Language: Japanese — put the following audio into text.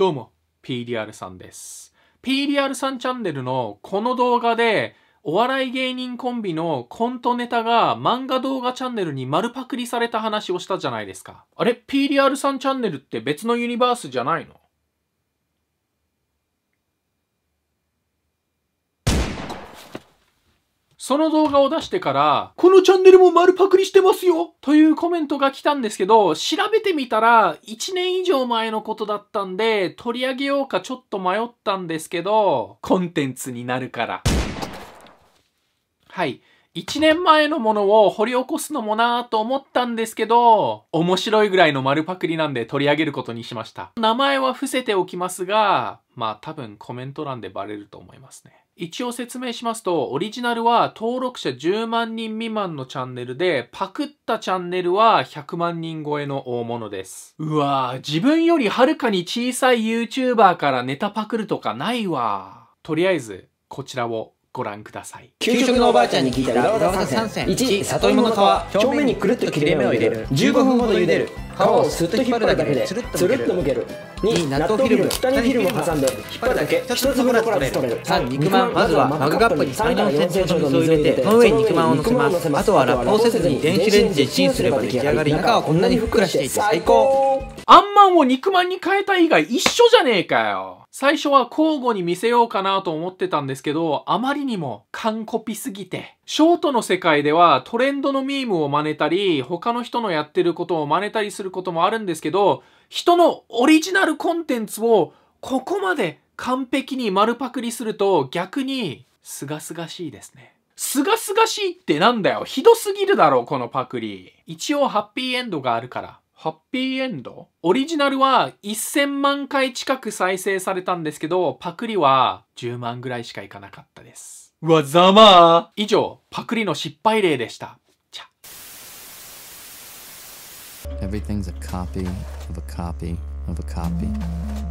どうも、PDR さんです。PDR さんチャンネルのこの動画で、お笑い芸人コンビのコントネタが漫画動画チャンネルに丸パクリされた話をしたじゃないですか。あれ ?PDR さんチャンネルって別のユニバースじゃないのその動画を出してから、このチャンネルも丸パクリしてますよというコメントが来たんですけど、調べてみたら、1年以上前のことだったんで、取り上げようかちょっと迷ったんですけど、コンテンツになるから。はい。1年前のものを掘り起こすのもなぁと思ったんですけど、面白いぐらいの丸パクリなんで取り上げることにしました。名前は伏せておきますが、まあ多分コメント欄でバレると思いますね。一応説明しますと、オリジナルは登録者10万人未満のチャンネルで、パクったチャンネルは100万人超えの大物です。うわぁ、自分よりはるかに小さい YouTuber からネタパクるとかないわとりあえず、こちらをご覧ください給食のおばあちゃんに聞いた裏技 1, 里芋の皮表面にくるっと切れ目を入れる15分ほど茹でる皮をすっと引っ張るだけでつるっとむける2納豆フィルム下にフィルムを挟んで引っ張るだけ1粒のコラ取れる3肉まんまずはマグカップに3 4 c ンの水を入れてその上に肉まんをのせますあとはラップをせずに電子レンジでチンすれば出来上がり中はこんなにふっくらしていて最高あんまんを肉まんに変えた以外一緒じゃねえかよ。最初は交互に見せようかなと思ってたんですけど、あまりにも完コピすぎて。ショートの世界ではトレンドのミームを真似たり、他の人のやってることを真似たりすることもあるんですけど、人のオリジナルコンテンツをここまで完璧に丸パクリすると逆にすがすがしいですね。すがすがしいってなんだよ。ひどすぎるだろ、このパクリ。一応ハッピーエンドがあるから。ハッピーエンドオリジナルは1000万回近く再生されたんですけど、パクリは10万ぐらいしかいかなかったです。わざまー以上、パクリの失敗例でした。じゃ。Everything's a copy of a copy of a copy.